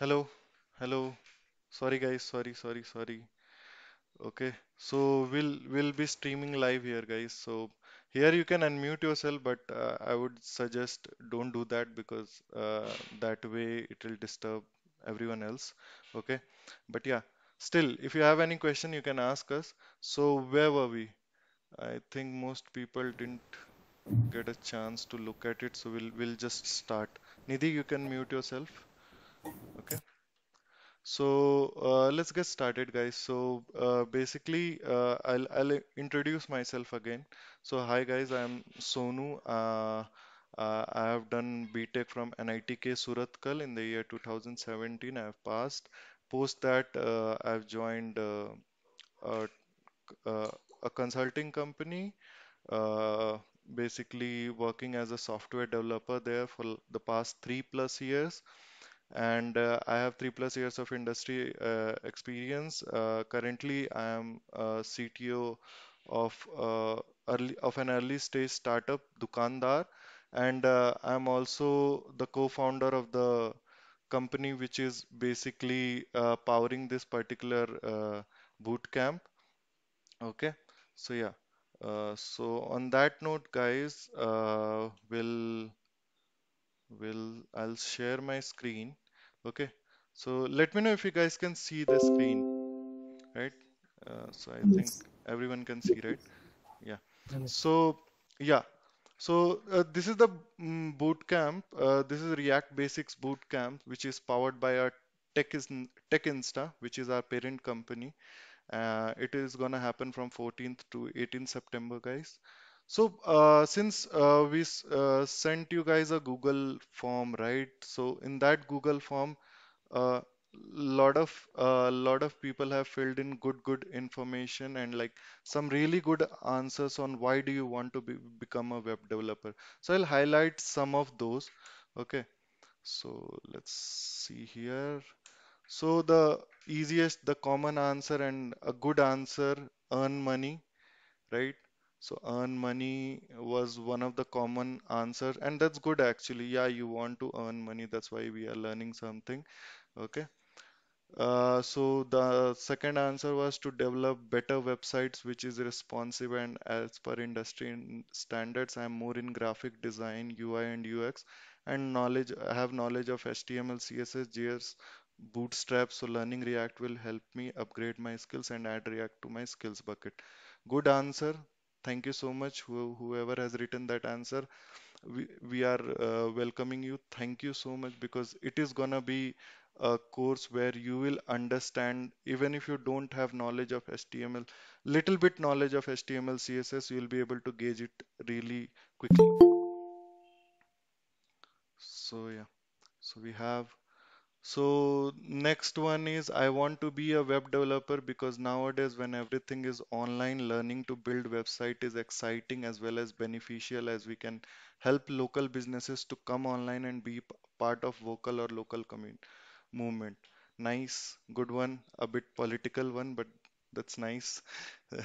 Hello, hello. Sorry guys, sorry, sorry, sorry. Okay, so we'll we'll be streaming live here, guys. So here you can unmute yourself, but uh, I would suggest don't do that because uh, that way it will disturb everyone else. Okay, but yeah, still, if you have any question, you can ask us. So where were we? I think most people didn't get a chance to look at it, so we'll we'll just start. Nidhi, you can mute yourself. Okay. So uh, let's get started, guys. So uh, basically, uh, I'll, I'll introduce myself again. So hi, guys. I'm Sonu. Uh, uh I have done BTEC from NITK Suratkal in the year 2017. I have passed. Post that, uh, I've joined uh, a uh, consulting company, uh, basically working as a software developer there for the past three plus years and uh, I have three plus years of industry uh, experience. Uh, currently, I am CTO of uh, early of an early stage startup, Dukandar, and uh, I'm also the co-founder of the company which is basically uh, powering this particular bootcamp. Okay, so yeah. so on that note, guys, we'll will I'll share my screen okay so let me know if you guys can see the screen right uh, so I think everyone can see right yeah so yeah so uh, this is the um, boot camp uh, this is React Basics boot camp which is powered by our Tech, is, Tech Insta which is our parent company uh, it is gonna happen from 14th to 18th September guys so uh, since uh, we uh, sent you guys a Google form, right? So in that Google form, a uh, lot of uh, lot of people have filled in good good information and like some really good answers on why do you want to be, become a web developer. So I'll highlight some of those. Okay, so let's see here. So the easiest, the common answer and a good answer, earn money, right? So earn money was one of the common answer, and that's good actually. Yeah, you want to earn money, that's why we are learning something. Okay. Uh, so the second answer was to develop better websites which is responsive and as per industry standards. I'm more in graphic design, UI and UX, and knowledge. I have knowledge of HTML, CSS, JS, Bootstrap. So learning React will help me upgrade my skills and add React to my skills bucket. Good answer. Thank you so much, whoever has written that answer. We, we are uh, welcoming you. Thank you so much because it is gonna be a course where you will understand even if you don't have knowledge of html little bit knowledge of html css you'll be able to gauge it really quickly so yeah so we have so next one is I want to be a web developer because nowadays when everything is online, learning to build website is exciting as well as beneficial as we can help local businesses to come online and be part of vocal or local community movement. Nice, good one, a bit political one, but that's nice.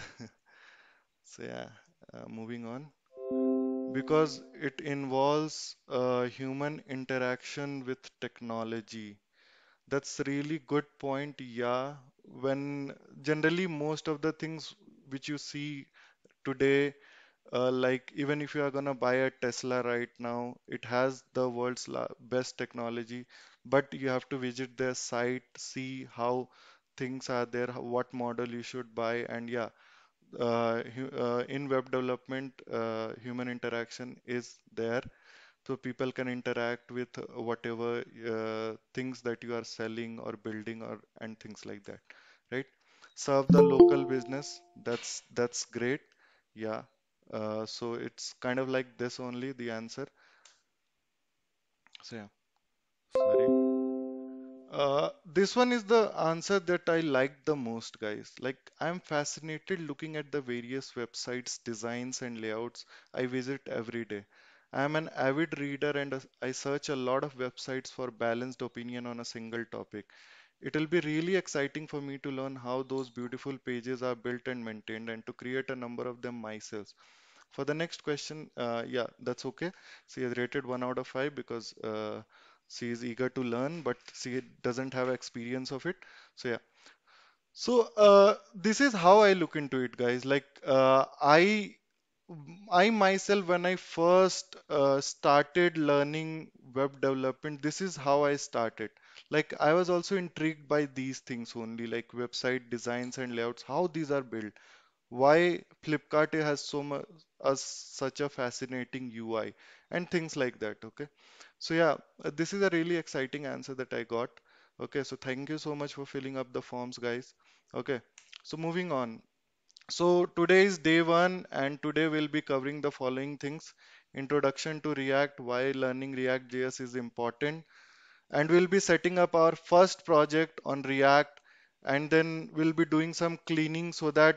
So yeah, uh, moving on because it involves uh, human interaction with technology. That's really good point. Yeah, when generally most of the things which you see today, uh, like even if you are gonna buy a Tesla right now, it has the world's best technology, but you have to visit their site, see how things are there, what model you should buy, and yeah uh, uh, in web development, uh, human interaction is there. So people can interact with whatever things that you are selling or building or and things like that, right? Serve the local business. That's that's great. Yeah. so it's kind of like this only the answer. So yeah. Sorry. Uh, this one is the answer that I like the most, guys. Like, I'm fascinated looking at the various websites, designs, and layouts I visit every day. I'm an avid reader and I search a lot of websites for balanced opinion on a single topic. It'll be really exciting for me to learn how those beautiful pages are built and maintained and to create a number of them myself. For the next question, uh, yeah, that's okay. See, I rated 1 out of 5 because uh, she is eager to learn but she doesn't have experience of it so yeah so uh, this is how i look into it guys like uh, i i myself when i first uh, started learning web development this is how i started like i was also intrigued by these things only like website designs and layouts how these are built why flipkart has so much as such a fascinating ui and things like that okay so yeah, uh, this is a really exciting answer that I got. Okay, so thank you so much for filling up the forms, guys. Okay, so moving on. So today is day one and today we'll be covering the following things. Introduction to React, why learning React.js is important. And we'll be setting up our first project on React and then we'll be doing some cleaning so that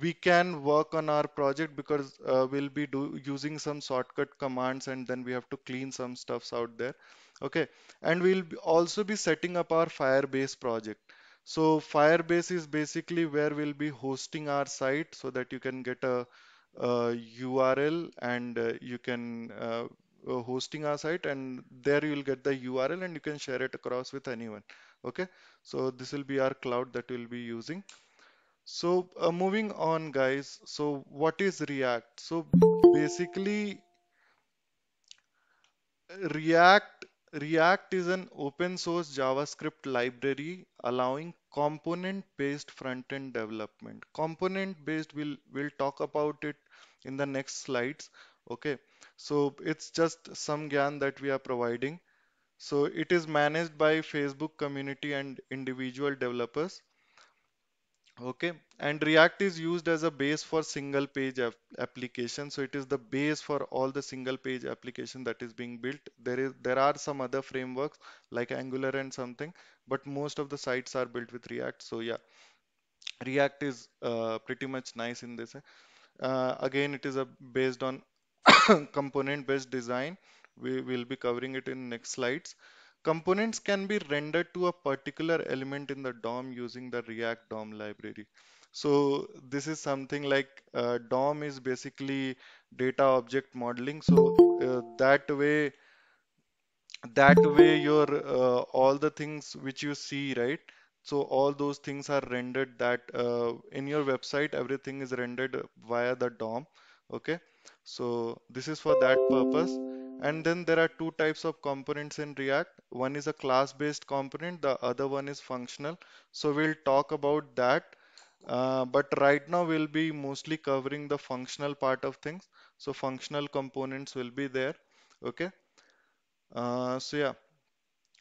we can work on our project because uh, we'll be do, using some shortcut commands and then we have to clean some stuffs out there okay and we'll also be setting up our firebase project so firebase is basically where we'll be hosting our site so that you can get a, a url and uh, you can uh, hosting our site and there you'll get the url and you can share it across with anyone okay so this will be our cloud that we'll be using so uh, moving on, guys. So what is React? So basically, React React is an open source JavaScript library allowing component based front end development. Component based we'll we'll talk about it in the next slides. Okay. So it's just some GAN that we are providing. So it is managed by Facebook community and individual developers okay and react is used as a base for single page ap application so it is the base for all the single page application that is being built there is there are some other frameworks like angular and something but most of the sites are built with react so yeah react is uh, pretty much nice in this uh, again it is a based on component based design we will be covering it in next slides Components can be rendered to a particular element in the DOM using the React DOM library. So this is something like uh, DOM is basically data object modeling. So uh, that way, that way your uh, all the things which you see, right? So all those things are rendered that uh, in your website, everything is rendered via the DOM. Okay. So this is for that purpose. And then there are two types of components in React. One is a class-based component, the other one is functional. So we'll talk about that. Uh, but right now we'll be mostly covering the functional part of things. So functional components will be there. Okay. Uh, so yeah,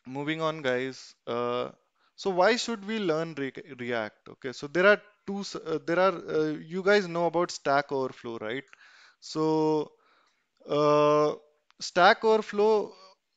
moving on guys. Uh, so why should we learn Re React? Okay. So there are two, uh, there are, uh, you guys know about Stack Overflow, right? So, uh, Stack Overflow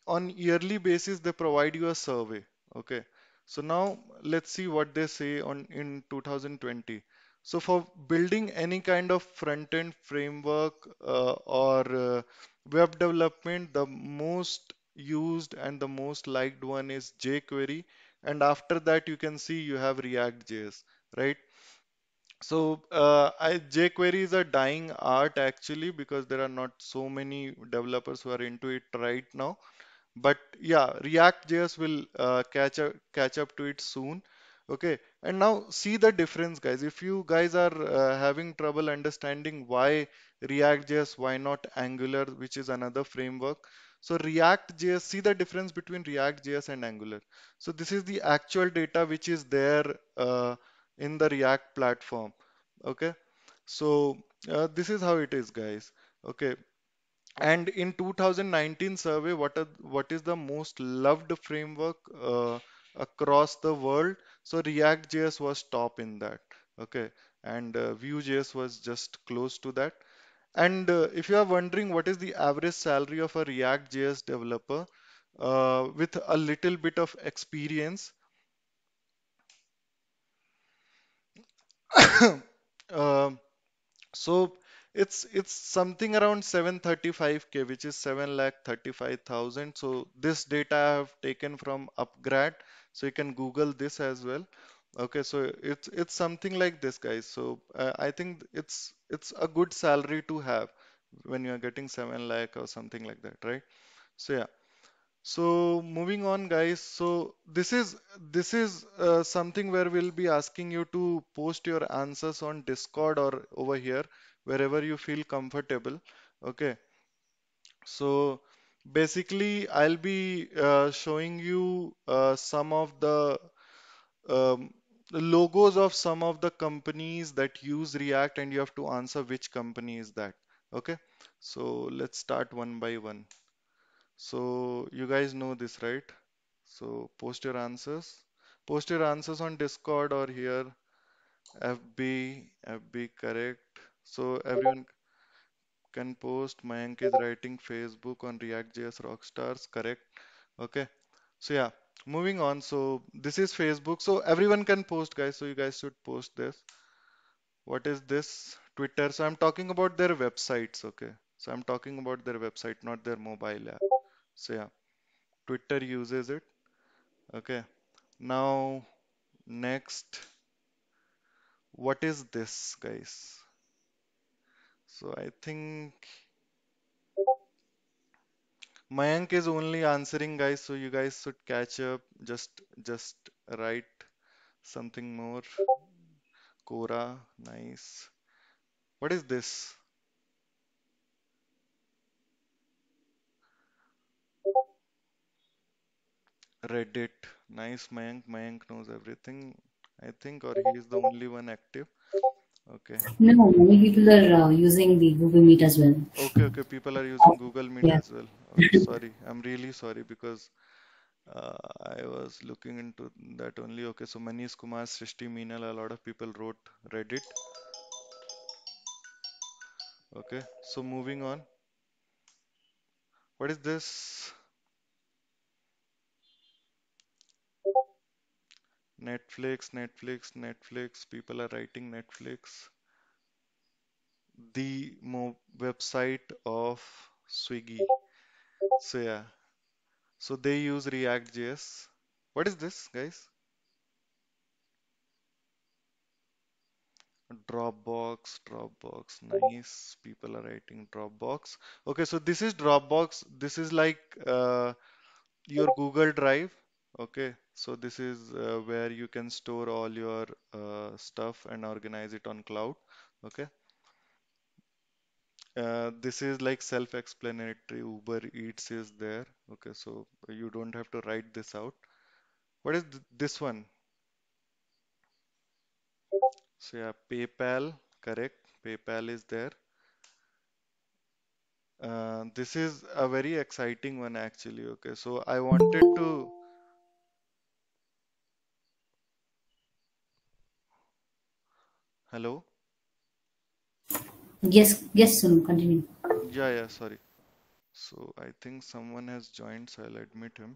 on yearly basis they provide you a survey. Okay. So now let's see what they say on in 2020. So for building any kind of front-end framework uh, or uh, web development, the most used and the most liked one is jQuery. And after that, you can see you have React.js, right? So uh, I, jQuery is a dying art actually because there are not so many developers who are into it right now. But yeah, React.js will uh, catch up, catch up to it soon. Okay, and now see the difference, guys. If you guys are uh, having trouble understanding why React.js, why not Angular, which is another framework. So React.js, see the difference between React.js and Angular. So this is the actual data which is there uh, in the React platform. Okay, so uh, this is how it is, guys. Okay, and in 2019 survey, what are, what is the most loved framework uh, across the world? So React JS was top in that. Okay, and uh, Vue.js was just close to that. And uh, if you are wondering what is the average salary of a React JS developer uh, with a little bit of experience, Um, so it's it's something around 735k which is 7 lakh 35000 so this data i have taken from upgrad so you can google this as well okay so it's it's something like this guys so uh, i think it's it's a good salary to have when you are getting 7 lakh or something like that right so yeah so moving on guys, so this is this is uh, something where we'll be asking you to post your answers on Discord or over here wherever you feel comfortable. Okay. So basically I'll be uh, showing you uh, some of the um, logos of some of the companies that use React and you have to answer which company is that. Okay. So let's start one by one. So you guys know this, right? So post your answers. Post your answers on Discord or here. FB, FB correct. So everyone can post. Mayank is writing Facebook on React.js Rockstars, correct? Okay. So yeah, moving on. So this is Facebook. So everyone can post, guys. So you guys should post this. What is this? Twitter. So I'm talking about their websites, okay? So I'm talking about their website, not their mobile app. So yeah, Twitter uses it. Okay. Now, next, what is this, guys? So I think Mayank is only answering, guys. So you guys should catch up. Just, just write something more. Cora, nice. What is this? Reddit. Nice, Mayank. Mayank knows everything, I think, or he is the only one active. Okay. No, many people are uh, using the Google Meet as well. Okay, okay. People are using Google Meet yeah. as well. sorry, I'm really sorry because uh, I was looking into that only. Okay, so Manish Kumar, Srishti Meenal, a lot of people wrote Reddit. Okay, so moving on. What is this? Netflix, Netflix, Netflix. People are writing Netflix. The website of Swiggy. So yeah. So they use React.js. What is this, guys? Dropbox, Dropbox, nice. People are writing Dropbox. Okay, so this is Dropbox. This is like uh, your Google Drive. Okay, so this is uh, where you can store all your uh, stuff and organize it on cloud. Okay. Uh, this is like self-explanatory Uber Eats is there. Okay, so you don't have to write this out. What is th this one? So yeah, PayPal, correct. PayPal is there. Uh, this is a very exciting one actually okay so i wanted to hello yes yes Sunum, continue yeah yeah sorry so i think someone has joined so i'll admit him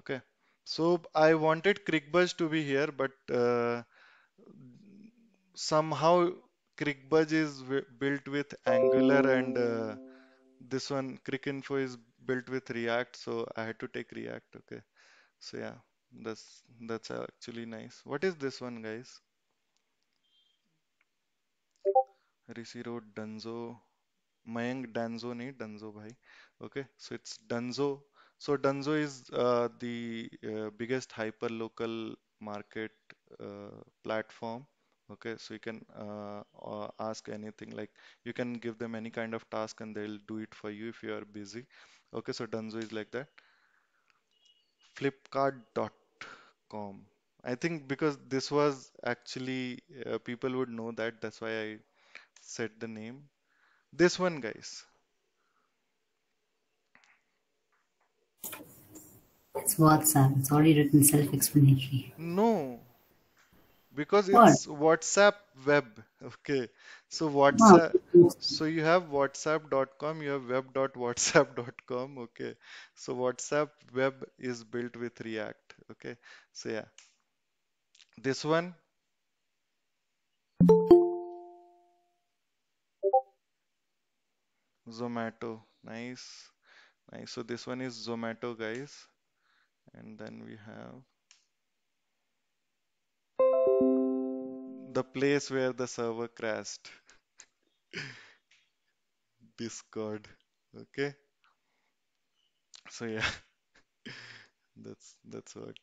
okay so i wanted crickbuzz to be here but uh, somehow crickbuzz is built with angular and uh, this one crickinfo is built with react so i had to take react okay so yeah that's that's actually nice what is this one guys Risiro Danzo, Mayank Danzo, nahi Danzo bhai. Okay, so it's Danzo. So Danzo is uh, the uh, biggest hyperlocal market uh, platform. Okay, so you can uh, uh, ask anything like you can give them any kind of task and they'll do it for you if you are busy. Okay, so Danzo is like that. Flipkart.com. I think because this was actually uh, people would know that. That's why I set the name this one guys it's whatsapp it's already written self-explanatory no because it's whatsapp web okay so whatsapp no. so you have whatsapp.com you have web.whatsapp.com okay so whatsapp web is built with react okay so yeah this one Zomato. Nice. Nice. So this one is Zomato, guys. And then we have the place where the server crashed. Discord. Okay. So yeah, that's that's what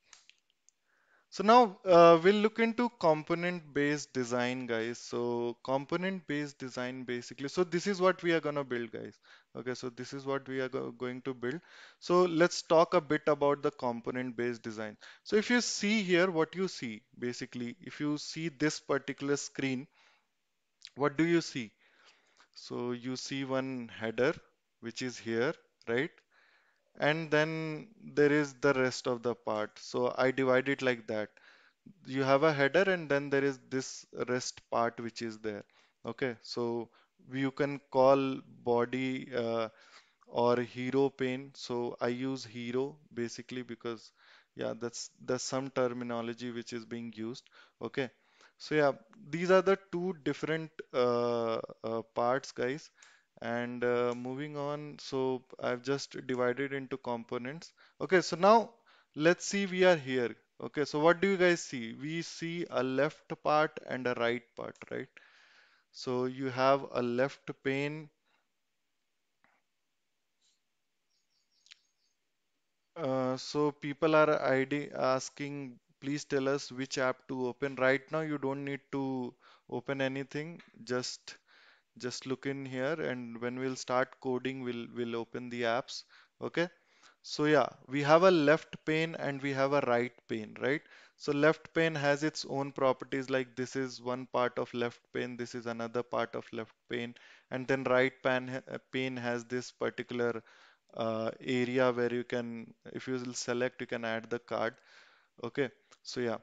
so now uh, we'll look into component-based design, guys. So component-based design, basically. So this is what we are gonna build, guys. Okay, so this is what we are go going to build. So let's talk a bit about the component-based design. So if you see here, what you see, basically, if you see this particular screen, what do you see? So you see one header, which is here, right? and then there is the rest of the part so I divide it like that you have a header and then there is this rest part which is there okay so you can call body uh, or hero pane so I use hero basically because yeah that's that's some terminology which is being used okay so yeah these are the two different uh, uh, parts guys and uh, moving on so I've just divided into components okay so now let's see we are here okay so what do you guys see we see a left part and a right part right so you have a left pane uh, so people are ID asking please tell us which app to open right now you don't need to open anything just just look in here and when we'll start coding we'll we'll open the apps okay so yeah we have a left pane and we have a right pane right so left pane has its own properties like this is one part of left pane this is another part of left pane and then right pane uh, pane has this particular uh, area where you can if you select you can add the card okay so yeah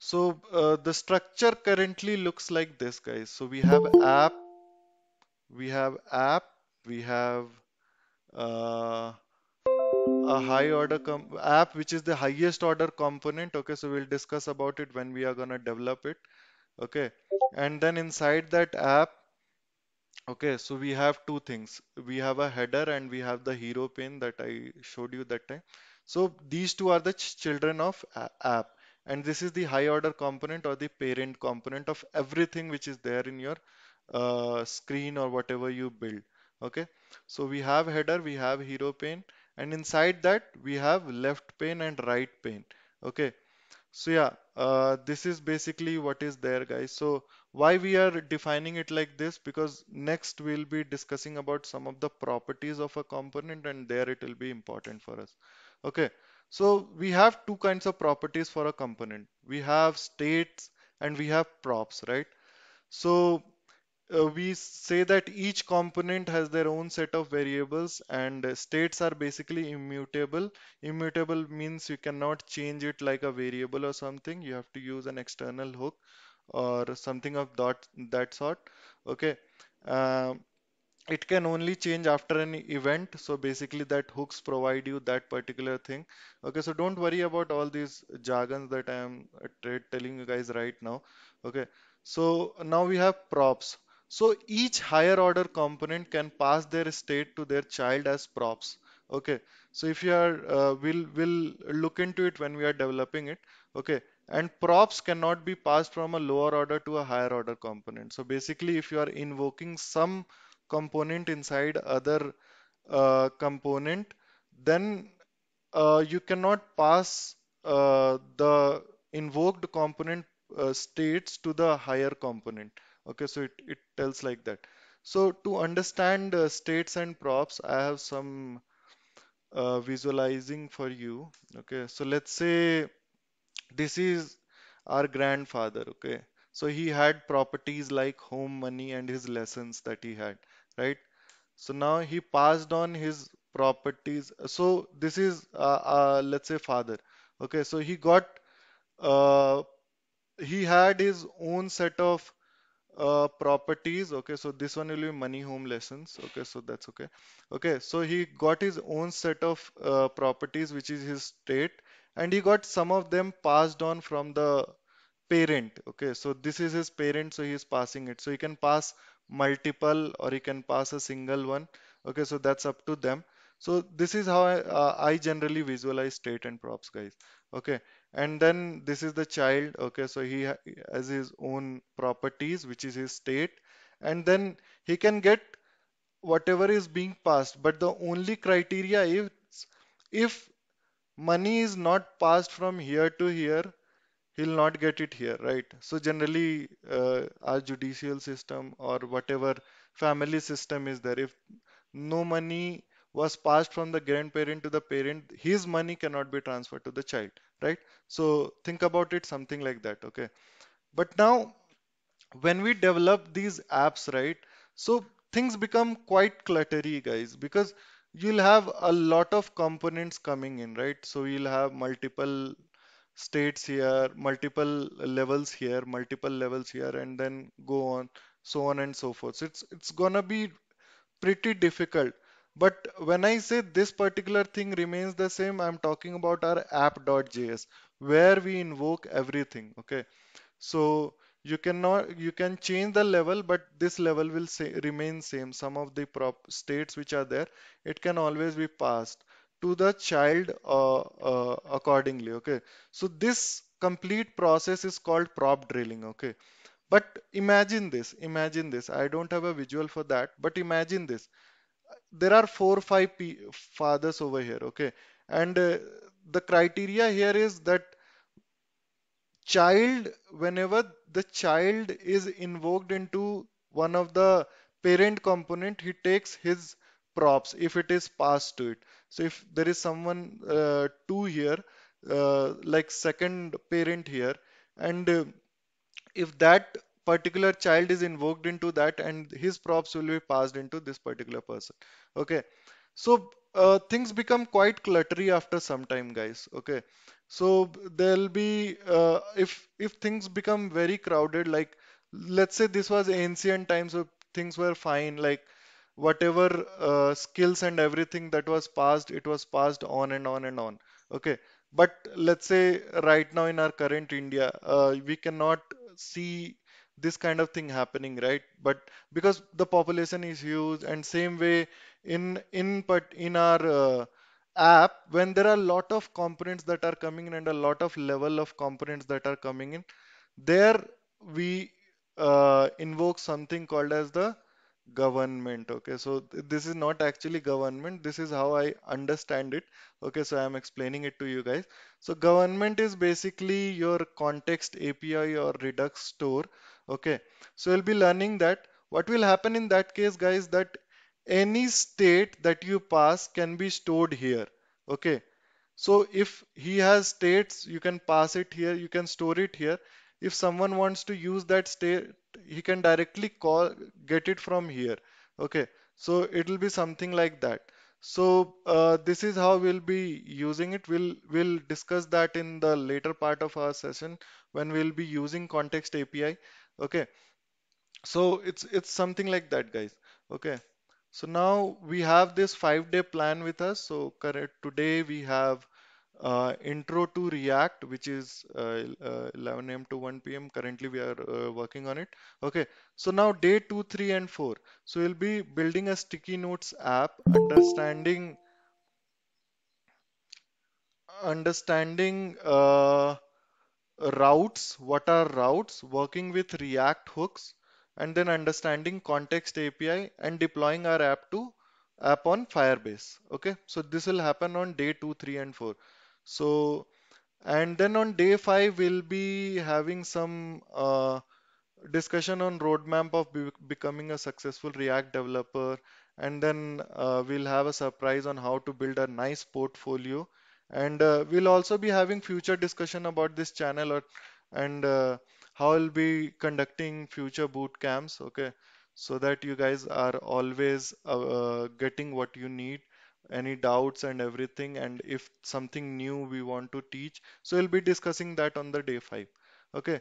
so uh, the structure currently looks like this, guys. So we have app, we have app, we have uh, a high order app, which is the highest order component. Okay, so we'll discuss about it when we are gonna develop it. Okay, and then inside that app, okay, so we have two things. We have a header and we have the hero pane that I showed you that time. So these two are the ch children of app and this is the high order component or the parent component of everything which is there in your uh, screen or whatever you build okay so we have header we have hero pane and inside that we have left pane and right pane okay so yeah uh, this is basically what is there guys so why we are defining it like this because next we'll be discussing about some of the properties of a component and there it will be important for us okay so we have two kinds of properties for a component. We have states and we have props, right? So uh, we say that each component has their own set of variables and states are basically immutable. Immutable means you cannot change it like a variable or something. You have to use an external hook or something of that, that sort. Okay. Um, it can only change after an event so basically that hooks provide you that particular thing okay so don't worry about all these jargons that i am uh, telling you guys right now okay so now we have props so each higher order component can pass their state to their child as props okay so if you are uh, we'll will look into it when we are developing it okay and props cannot be passed from a lower order to a higher order component so basically if you are invoking some component inside other uh, component then uh, you cannot pass uh, the invoked component uh, states to the higher component okay so it, it tells like that so to understand uh, states and props I have some uh, visualizing for you okay so let's say this is our grandfather okay so he had properties like home money and his lessons that he had right so now he passed on his properties so this is uh, uh, let's say father okay so he got uh, he had his own set of uh, properties okay so this one will be money home lessons okay so that's okay okay so he got his own set of uh, properties which is his state and he got some of them passed on from the parent okay so this is his parent so he is passing it so he can pass multiple or you can pass a single one okay so that's up to them so this is how I, uh, I generally visualize state and props guys okay and then this is the child okay so he has his own properties which is his state and then he can get whatever is being passed but the only criteria is if money is not passed from here to here he'll not get it here, right? So generally, uh, our judicial system or whatever family system is there, if no money was passed from the grandparent to the parent, his money cannot be transferred to the child, right? So think about it, something like that, okay? But now, when we develop these apps, right? So things become quite cluttery, guys, because you'll have a lot of components coming in, right? So you'll have multiple states here, multiple levels here, multiple levels here, and then go on, so on and so forth. So it's it's gonna be pretty difficult. But when I say this particular thing remains the same, I'm talking about our app.js where we invoke everything. Okay, so you cannot you can change the level, but this level will say, remain same. Some of the prop states which are there, it can always be passed to the child uh, uh, accordingly okay so this complete process is called prop drilling okay but imagine this imagine this i don't have a visual for that but imagine this there are four five fathers over here okay and uh, the criteria here is that child whenever the child is invoked into one of the parent component he takes his props if it is passed to it so if there is someone uh, two here, uh, like second parent here, and uh, if that particular child is invoked into that and his props will be passed into this particular person. Okay. So uh, things become quite cluttery after some time guys okay so there'll be uh, if if things become very crowded like let's say this was ancient times so things were fine like whatever uh, skills and everything that was passed it was passed on and on and on okay but let's say right now in our current india uh, we cannot see this kind of thing happening right but because the population is huge and same way in in but in our uh, app when there are a lot of components that are coming in and a lot of level of components that are coming in there we uh, invoke something called as the government okay so th- this is not actually government this is how i understand it okay so i am explaining it to you guys so government is basically your context api or redux store okay so we'll be learning that what will happen in that case guys that any state that you pass can be stored here okay so if he has states, you can pass it here, you can store it here. If someone wants to use that state, he can directly call, get it from here. Okay, so it will be something like that. So uh, this is how we'll be using it. We'll, we'll discuss that in the later part of our session when we'll be using context API. Okay, so it's, it's something like that guys. Okay. So now we have this five day plan with us. So correct today we have uh, intro to React, which is uh, uh, 11 a.m. to 1 p.m. Currently, we are uh, working on it. Okay, so now day two, three, and four. So we'll be building a sticky notes app, understanding understanding uh, routes, what are routes, working with React hooks, and then understanding context API and deploying our app to app on Firebase. Okay, so this will happen on day two, three, and four. So, and then on day five, we'll be having some uh, discussion on roadmap of be becoming a successful React developer. And then uh, we'll have a surprise on how to build a nice portfolio. And uh, we'll also be having future discussion about this channel or, uh, and uh, how I'll be conducting future boot camps. Okay, so that you guys are always uh, uh, getting what you need any doubts and everything and if something new we want to teach so we'll be discussing that on the day 5 okay